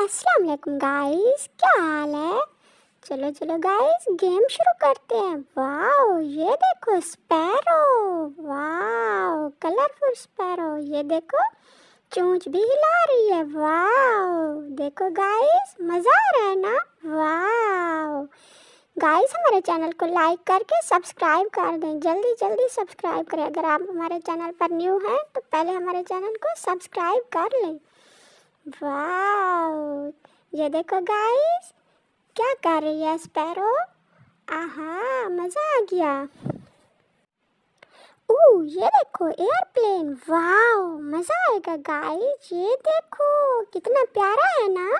अस्सलाम वालेकुम गाइस क्या हाल है चलो चलो गाइस गेम शुरू करते हैं वाओ ये देखो स्पैरो वाओ कलरफुल स्पैरो ये देखो चोंच भी हिला रही है वाओ देखो गाइस मज़ा आ रहा है ना वाओ गाइस हमारे चैनल को लाइक करके सब्सक्राइब कर दें जल्दी जल्दी सब्सक्राइब करें अगर आप हमारे चैनल पर न्यू हैं तो पहले हमारे चैनल को सब्सक्राइब कर लें वाओ ये देखो गाइस क्या कर रही है स्पैरो आहा मज़ा आ गया ओ ये देखो एयरप्लेन वाओ मज़ा आएगा गाइस ये देखो कितना प्यारा है ना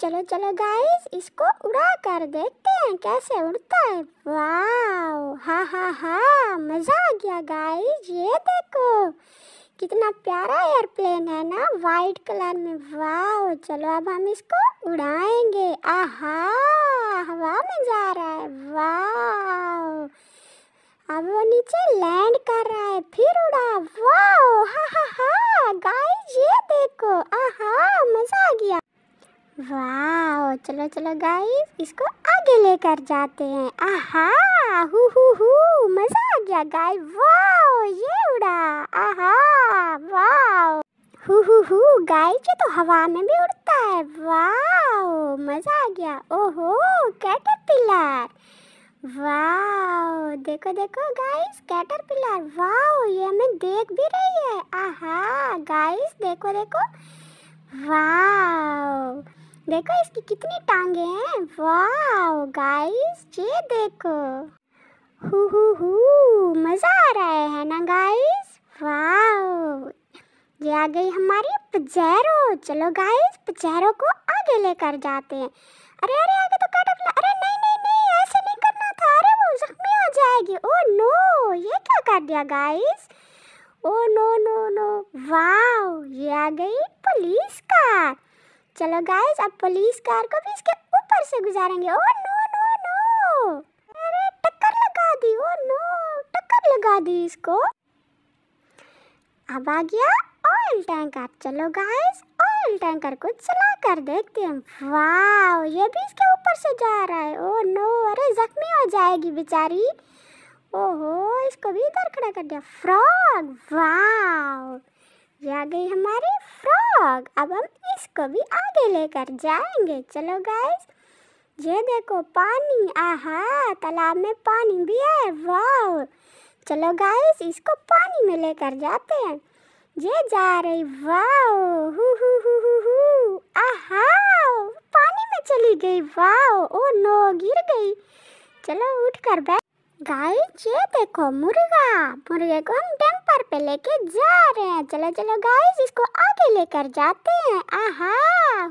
चलो चलो गाइस इसको उड़ा कर देखते हैं कैसे उड़ता है वाओ हा हा हा मज़ा आ गया गाइस ये देखो कितना प्यारा एयरप्लेन है ना वाइट कलर में वाह चलो अब हम इसको उड़ाएंगे आहा हवा में जा रहा है वाह अब वो नीचे लैंड कर रहा है फिर उड़ा वाह हा हा हा गाइस ये देखो आहा मजा आ गया वाह चलो चलो गाइस इसको आगे लेकर जाते हैं आहा हु हु हु मज़ा आ गया गाइस वाह ये उड़ा आहा वाह हु हु हु गाइस ये तो हवा में भी उड़ता है वाह मज़ा आ गया ओहो कैटरपिलर वाह देखो देखो गाइस कैटरपिलर वाह ये हमें देख भी रही है आहा गाइस देखो देखो वाह देखो इसकी कितनी टांगे हैं वाह गाइस ये देखो हु हु हु मज़ा आ रहा है, ना गाइस वाह ये आ गई हमारी पजेरो चलो गाइस पजेरो को आगे लेकर जाते हैं अरे अरे आगे तो काट अपना अरे नहीं नहीं नहीं ऐसे नहीं करना था अरे वो जख्मी हो जाएगी ओ नो ये क्या कर दिया guys oh no no no वाह ये आ गई पुलिस कार चलो गाइस अब पुलिस कार को भी इसके ऊपर से गुजारेंगे ओ नो नो नो अरे टक्कर लगा दी ओ नो टक्कर लगा दी इसको अब आ गया ऑयल टैंकर चलो गाइस ऑयल टैंकर को चला कर देखते हैं वाओ ये भी इसके ऊपर से जा रहा है ओ नो अरे जख्मी हो जाएगी बेचारी ओहो इसको भी इधर खड़ा कर दिया फ्रॉग वाओ ये आ गई हमारी फ्रॉग अब हम इसको भी आगे लेकर जाएंगे चलो गाइस ये देखो पानी आहा तालाब में पानी भी है वाह चलो गाइस इसको पानी में लेकर जाते हैं ये जा रही वाओ हु हु हु हु हु आहा पानी में चली गई वाओ ओ नो गिर गई चलो उठ कर बैठ गाइस ये देखो मुर्गा मुर्गे को हम डंपर पे लेके जा रहे हैं चलो चलो गाइस इसको आगे लेकर जाते हैं आहा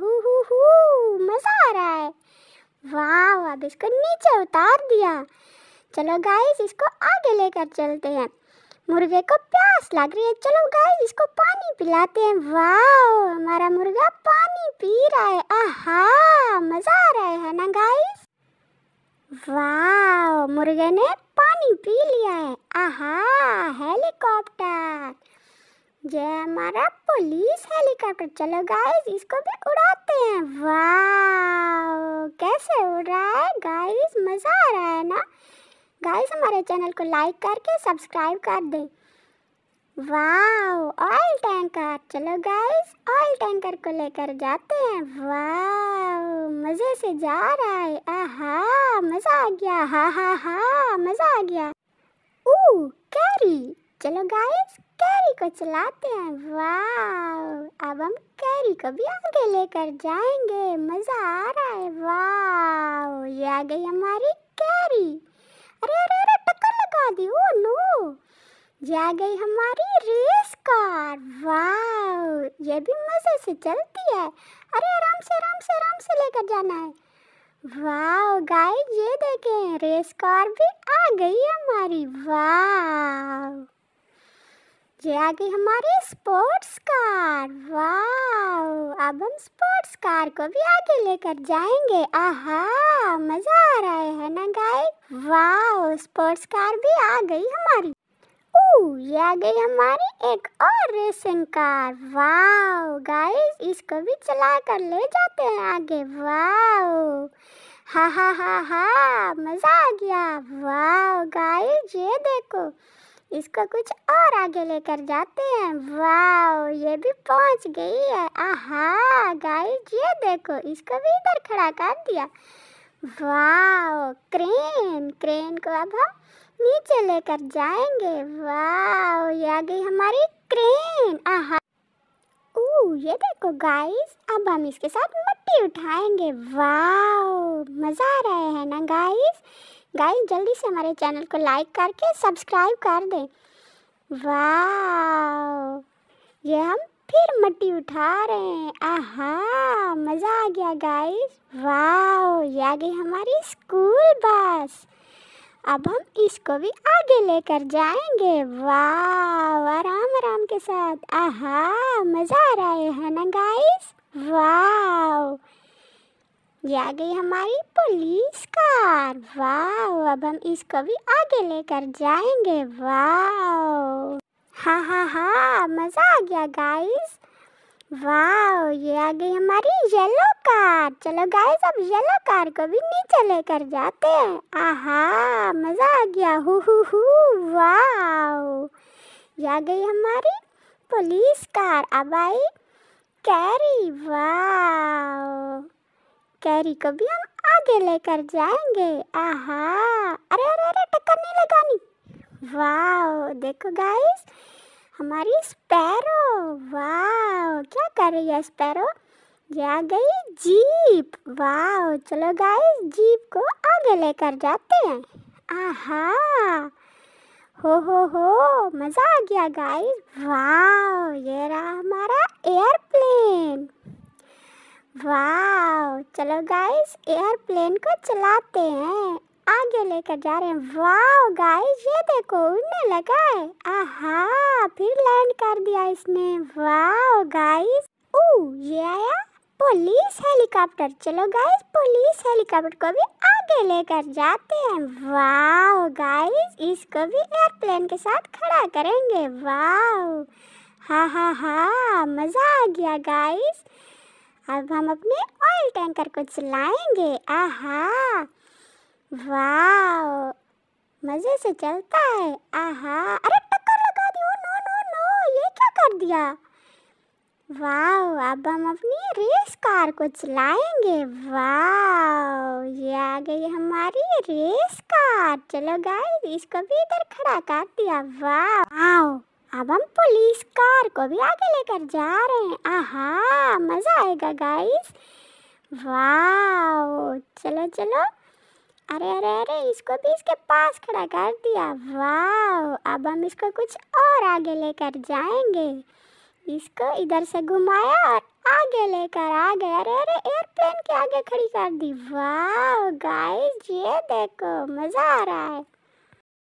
हु हु हु मजा आ रहा है वाह अब इसको नीचे उतार दिया चलो गाइस इसको आगे लेकर चलते हैं मुर्गे को प्यास लग रही है चलो गाइस इसको पानी पिलाते हैं वाह हमारा मुर्गा पानी पी रहा है आहा मजा आ रहा है ना गाइस वाह मुर्गे ने पानी पी लिया है आहा हेलीकॉप्टर ये हमारा पुलिस हेलीकॉप्टर चलो गाइस इसको भी उड़ाते हैं वाह कैसे उड़ रहा है गाइस मज़ा आ रहा है ना गाइस हमारे चैनल को लाइक करके सब्सक्राइब कर दें वाओ ऑयल टैंकर चलो गाइस ऑयल टैंकर को लेकर जाते हैं वाओ मज़े से जा रहा है आहा मज़ा आ गया हा हा हा मज़ा आ गया ओ कैरी चलो गाइस कैरी को चलाते हैं वाओ अब हम कैरी को भी आगे लेकर जाएंगे मज़ा आ रहा है वाओ ये आ गई हमारी कैरी अरे अरे अरे टक्कर लगा दी ओ oh, नो जा गई हमारी रेस कार वाह ये भी मज़े से चलती है अरे आराम से आराम से आराम से लेकर जाना है वाह गाय ये देखें रेस कार भी आ गई हमारी वाह ये आ गई हमारी स्पोर्ट्स कार वाह अब हम स्पोर्ट्स कार को भी आगे लेकर जाएंगे आहा मज़ा आ रहा है ना गाय वाह स्पोर्ट्स कार भी आ गई हमारी ये आ गई हमारी एक और रेसिंग कार वाओ गाइस इसको भी चला कर ले जाते हैं आगे वाओ हा हा हा हा मज़ा आ गया वाओ गाइस ये देखो इसको कुछ और आगे लेकर जाते हैं वाओ ये भी पहुंच गई है आहा गाइस ये देखो इसको भी इधर खड़ा कर दिया वाओ क्रेन क्रेन को अब हम नीचे लेकर जाएंगे वाओ ये आ गई हमारी क्रेन आहा ओ ये देखो गाइस अब हम इसके साथ मट्टी उठाएंगे वाओ मज़ा आ रहा है ना गाइस गाइस जल्दी से हमारे चैनल को लाइक करके सब्सक्राइब कर दें वाओ ये हम फिर मट्टी उठा रहे हैं आहा मज़ा आ गया गाइस वाओ ये आ गई हमारी स्कूल बस अब हम इसको भी आगे लेकर जाएंगे वाह आराम आराम के साथ आहा मज़ा आ रहा है ना गाइस वाह ये आ गई हमारी पुलिस कार वाह अब हम इसको भी आगे लेकर जाएंगे वाह हाँ हाँ हाँ मज़ा आ गया गाइस वाओ ये आ गई हमारी येलो कार चलो गाइस अब येलो कार को भी नीचे लेकर जाते हैं आहा मज़ा आ गया हु हु हु वाओ ये आ गई हमारी पुलिस कार अब आई कैरी वाओ कैरी को भी हम आगे लेकर जाएंगे आहा अरे अरे अरे टक्कर नहीं लगानी वाओ देखो गाइस हमारी स्पैरो वाह क्या कर रही है स्पैरो ये आ गई जीप वाह चलो गाइस जीप को आगे लेकर जाते हैं आहा हो हो हो मज़ा आ गया गाइस वाह ये रहा हमारा एयरप्लेन वाह चलो गाइस एयरप्लेन को चलाते हैं आगे लेकर जा रहे हैं वाओ गाइस ये देखो उड़ने लगा है आहा फिर लैंड कर दिया इसने वाओ गाइस ओ ये आया पुलिस हेलीकॉप्टर चलो गाइस पुलिस हेलीकॉप्टर को भी आगे लेकर जाते हैं वाओ गाइस इसको भी एयरप्लेन के साथ खड़ा करेंगे वाओ हा हा हा मज़ा आ गया गाइस अब हम अपने ऑयल टैंकर को चलाएंगे आहा वाओ मज़े से चलता है आहा अरे टक्कर लगा दी ओ नो नो नो ये क्या कर दिया वाओ अब हम अपनी रेस कार को चलाएंगे वाओ ये आ गई हमारी रेस कार चलो गाइस इसको भी इधर खड़ा कर दिया वाओ वाओ अब हम पुलिस कार को भी आगे लेकर जा रहे हैं आहा मज़ा आएगा गाइस वाओ चलो चलो अरे अरे अरे इसको भी इसके पास खड़ा कर दिया वाह अब हम इसको कुछ और आगे लेकर जाएंगे इसको इधर से घुमाया और आगे लेकर आ गए अरे अरे एयरप्लेन के आगे खड़ी कर दी वाह गाइस ये देखो मज़ा आ रहा है